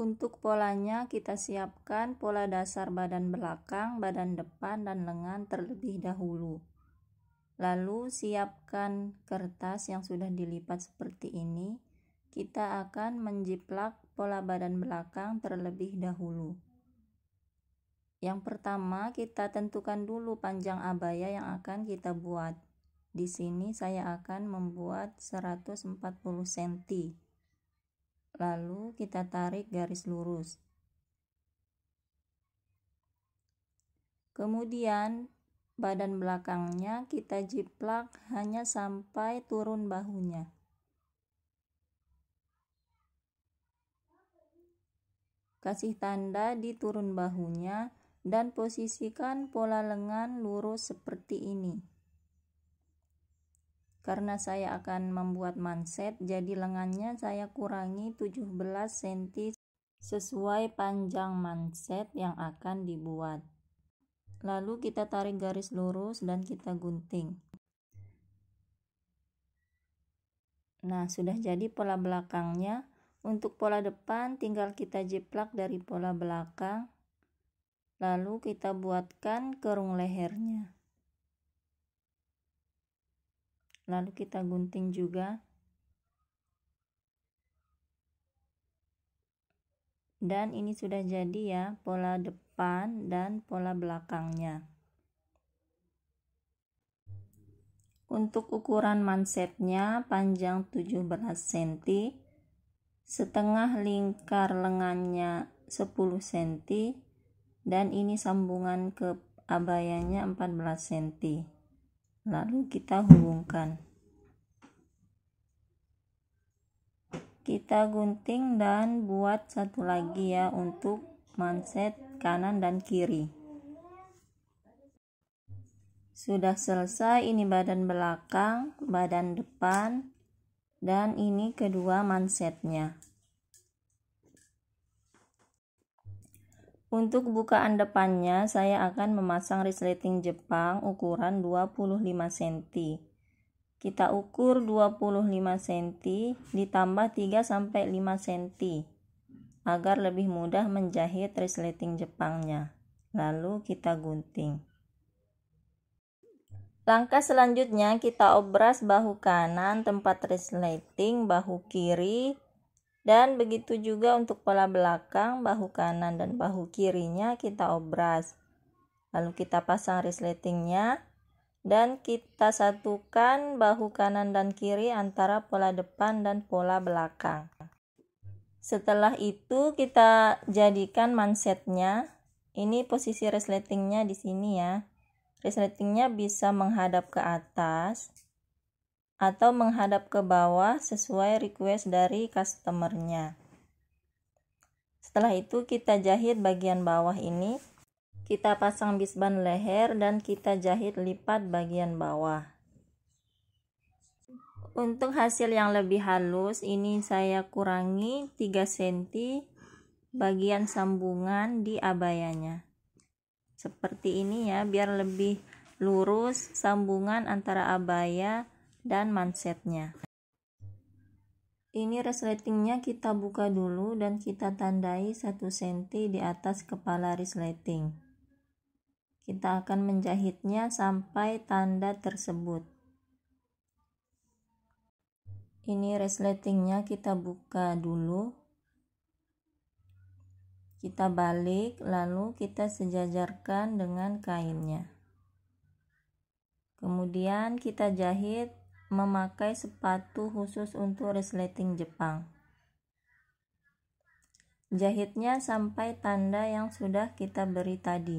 Untuk polanya kita siapkan pola dasar badan belakang, badan depan, dan lengan terlebih dahulu. Lalu siapkan kertas yang sudah dilipat seperti ini. Kita akan menjiplak pola badan belakang terlebih dahulu. Yang pertama, kita tentukan dulu panjang abaya yang akan kita buat. Di sini saya akan membuat 140 cm. Lalu kita tarik garis lurus. Kemudian badan belakangnya kita jiplak hanya sampai turun bahunya. Kasih tanda di turun bahunya dan posisikan pola lengan lurus seperti ini karena saya akan membuat manset jadi lengannya saya kurangi 17 cm sesuai panjang manset yang akan dibuat lalu kita tarik garis lurus dan kita gunting nah sudah jadi pola belakangnya untuk pola depan tinggal kita jiplak dari pola belakang lalu kita buatkan kerung lehernya lalu kita gunting juga dan ini sudah jadi ya pola depan dan pola belakangnya untuk ukuran mansetnya panjang 17 cm setengah lingkar lengannya 10 cm dan ini sambungan ke abayanya 14 cm lalu kita hubungkan kita gunting dan buat satu lagi ya untuk manset kanan dan kiri sudah selesai ini badan belakang badan depan dan ini kedua mansetnya Untuk bukaan depannya, saya akan memasang resleting Jepang ukuran 25 cm. Kita ukur 25 cm ditambah 3 sampai 5 cm agar lebih mudah menjahit resleting Jepangnya. Lalu kita gunting. Langkah selanjutnya kita obras bahu kanan tempat resleting, bahu kiri, dan begitu juga untuk pola belakang, bahu kanan dan bahu kirinya kita obras. Lalu kita pasang resletingnya dan kita satukan bahu kanan dan kiri antara pola depan dan pola belakang. Setelah itu kita jadikan mansetnya. Ini posisi resletingnya di sini ya. Resletingnya bisa menghadap ke atas atau menghadap ke bawah sesuai request dari customernya. Setelah itu kita jahit bagian bawah ini, kita pasang bisban leher dan kita jahit lipat bagian bawah. Untuk hasil yang lebih halus, ini saya kurangi 3 cm bagian sambungan di abayanya. Seperti ini ya, biar lebih lurus sambungan antara abaya dan mansetnya. Ini resletingnya kita buka dulu dan kita tandai 1 cm di atas kepala resleting. Kita akan menjahitnya sampai tanda tersebut. Ini resletingnya kita buka dulu. Kita balik lalu kita sejajarkan dengan kainnya. Kemudian kita jahit memakai sepatu khusus untuk resleting Jepang. Jahitnya sampai tanda yang sudah kita beri tadi.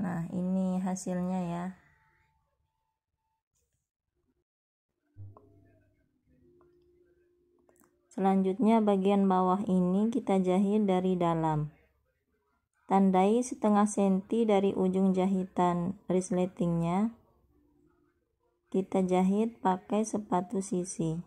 Nah, ini hasilnya ya. Selanjutnya bagian bawah ini kita jahit dari dalam. Tandai setengah senti dari ujung jahitan resletingnya. Kita jahit pakai sepatu sisi.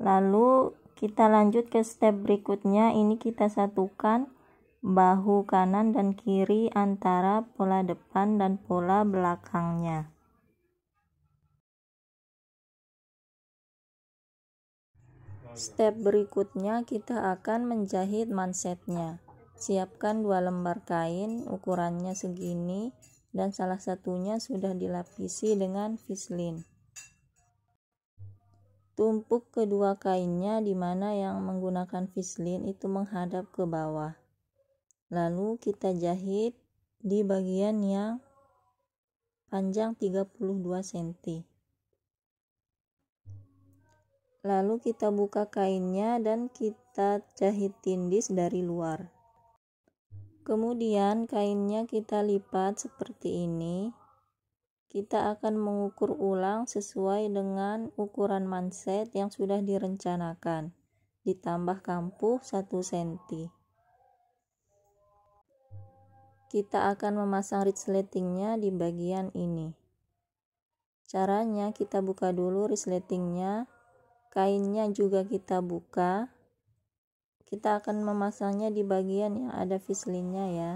Lalu kita lanjut ke step berikutnya. Ini kita satukan bahu kanan dan kiri antara pola depan dan pola belakangnya. Step berikutnya kita akan menjahit mansetnya. Siapkan dua lembar kain ukurannya segini dan salah satunya sudah dilapisi dengan vislin. Tumpuk kedua kainnya di mana yang menggunakan vislin itu menghadap ke bawah. Lalu kita jahit di bagian yang panjang 32 cm. Lalu kita buka kainnya dan kita jahit tindis dari luar. Kemudian kainnya kita lipat seperti ini. Kita akan mengukur ulang sesuai dengan ukuran manset yang sudah direncanakan. Ditambah kampuh 1 cm. Kita akan memasang resletingnya di bagian ini. Caranya kita buka dulu resletingnya kainnya juga kita buka kita akan memasangnya di bagian yang ada vislinnya ya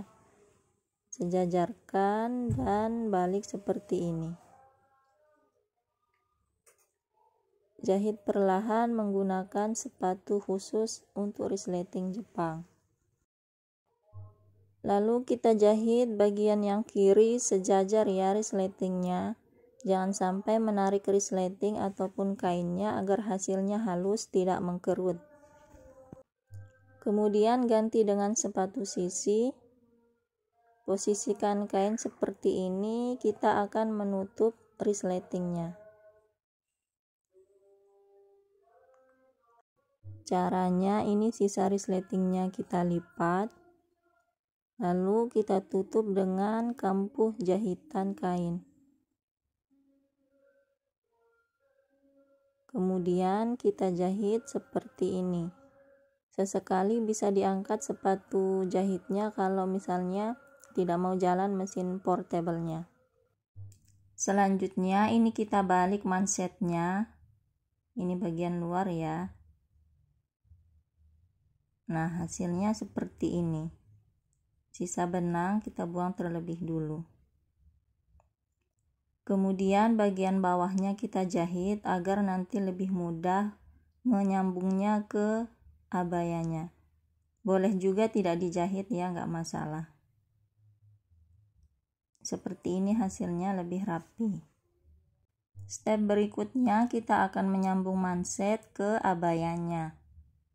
sejajarkan dan balik seperti ini jahit perlahan menggunakan sepatu khusus untuk resleting Jepang lalu kita jahit bagian yang kiri sejajar ya resletingnya Jangan sampai menarik resleting ataupun kainnya agar hasilnya halus tidak mengkerut. Kemudian ganti dengan sepatu sisi. Posisikan kain seperti ini, kita akan menutup resletingnya. Caranya ini sisa resletingnya kita lipat. Lalu kita tutup dengan kampuh jahitan kain. Kemudian kita jahit seperti ini. Sesekali bisa diangkat sepatu jahitnya kalau misalnya tidak mau jalan mesin portable-nya. Selanjutnya ini kita balik mansetnya. Ini bagian luar ya. Nah, hasilnya seperti ini. Sisa benang kita buang terlebih dulu. Kemudian bagian bawahnya kita jahit agar nanti lebih mudah menyambungnya ke abayanya. Boleh juga tidak dijahit ya, nggak masalah. Seperti ini hasilnya lebih rapi. Step berikutnya kita akan menyambung manset ke abayanya.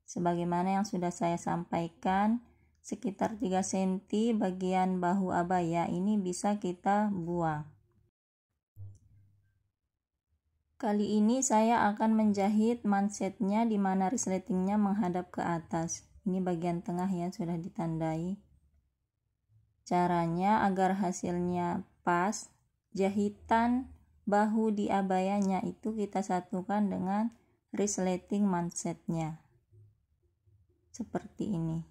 Sebagaimana yang sudah saya sampaikan, sekitar 3 cm bagian bahu abaya ini bisa kita buang. Kali ini saya akan menjahit mansetnya di mana resletingnya menghadap ke atas. Ini bagian tengah yang sudah ditandai. Caranya agar hasilnya pas, jahitan bahu di abayanya itu kita satukan dengan resleting mansetnya. Seperti ini.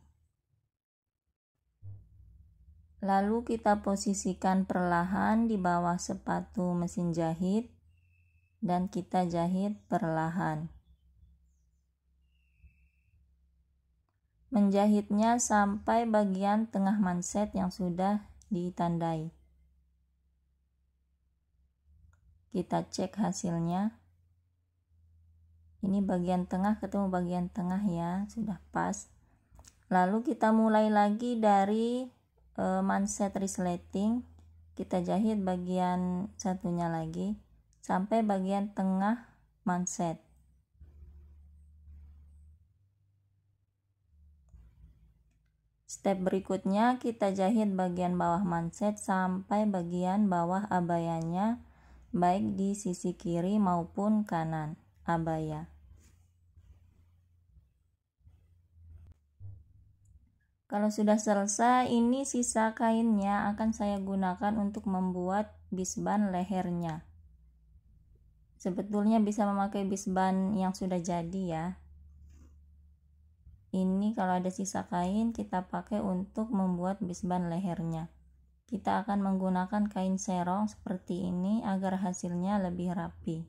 Lalu kita posisikan perlahan di bawah sepatu mesin jahit dan kita jahit perlahan. Menjahitnya sampai bagian tengah manset yang sudah ditandai. Kita cek hasilnya. Ini bagian tengah ketemu bagian tengah ya, sudah pas. Lalu kita mulai lagi dari e, manset resleting. Kita jahit bagian satunya lagi sampai bagian tengah manset. Step berikutnya kita jahit bagian bawah manset sampai bagian bawah abayanya baik di sisi kiri maupun kanan abaya. Kalau sudah selesai, ini sisa kainnya akan saya gunakan untuk membuat bisban lehernya sebetulnya bisa memakai ban yang sudah jadi ya ini kalau ada sisa kain kita pakai untuk membuat ban lehernya kita akan menggunakan kain serong seperti ini agar hasilnya lebih rapi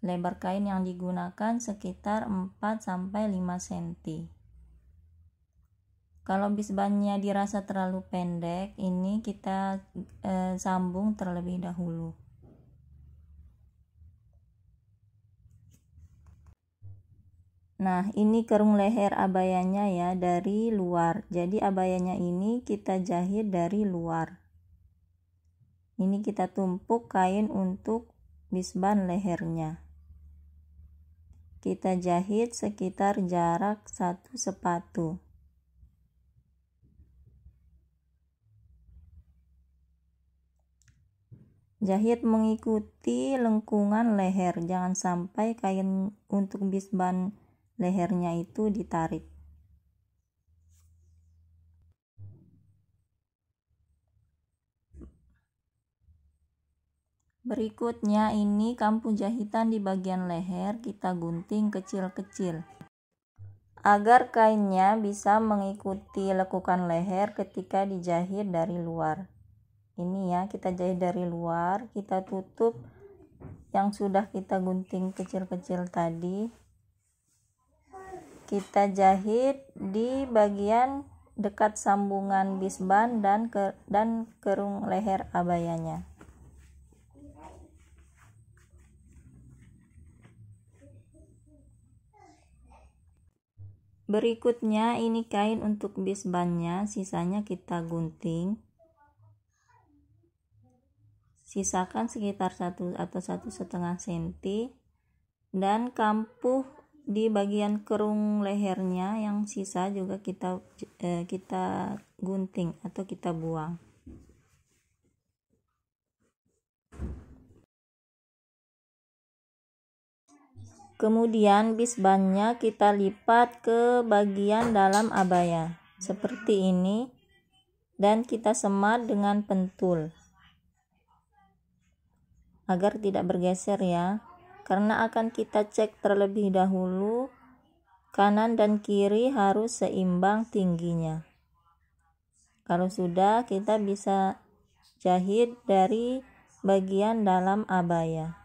lebar kain yang digunakan sekitar 4-5 cm kalau bisbannya dirasa terlalu pendek ini kita eh, sambung terlebih dahulu Nah, ini kerung leher abayanya ya dari luar. Jadi abayanya ini kita jahit dari luar. Ini kita tumpuk kain untuk bisban lehernya. Kita jahit sekitar jarak satu sepatu. Jahit mengikuti lengkungan leher, jangan sampai kain untuk bisban lehernya itu ditarik. Berikutnya ini kampung jahitan di bagian leher kita gunting kecil-kecil agar kainnya bisa mengikuti lekukan leher ketika dijahit dari luar ini ya kita jahit dari luar kita tutup yang sudah kita gunting kecil-kecil tadi kita jahit di bagian dekat sambungan bisban dan ke, dan kerung leher abayanya Berikutnya ini kain untuk bisbannya, sisanya kita gunting sisakan sekitar satu atau satu setengah senti dan kampuh di bagian kerung lehernya yang sisa juga kita eh, kita gunting atau kita buang. Kemudian bisbannya kita lipat ke bagian dalam abaya seperti ini dan kita semat dengan pentul agar tidak bergeser ya karena akan kita cek terlebih dahulu kanan dan kiri harus seimbang tingginya kalau sudah kita bisa jahit dari bagian dalam abaya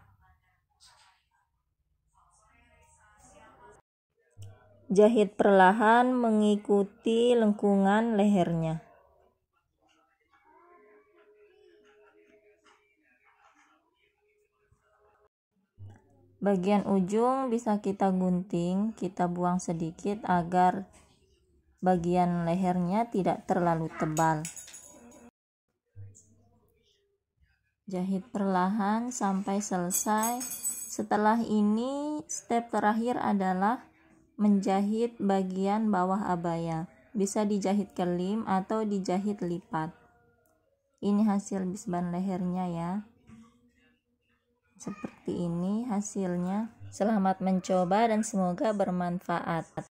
jahit perlahan mengikuti lengkungan lehernya Bagian ujung bisa kita gunting, kita buang sedikit agar bagian lehernya tidak terlalu tebal. Jahit perlahan sampai selesai. Setelah ini, step terakhir adalah menjahit bagian bawah abaya. Bisa dijahit kelim atau dijahit lipat. Ini hasil bisban lehernya ya. Seperti ini hasilnya. Selamat mencoba dan semoga bermanfaat.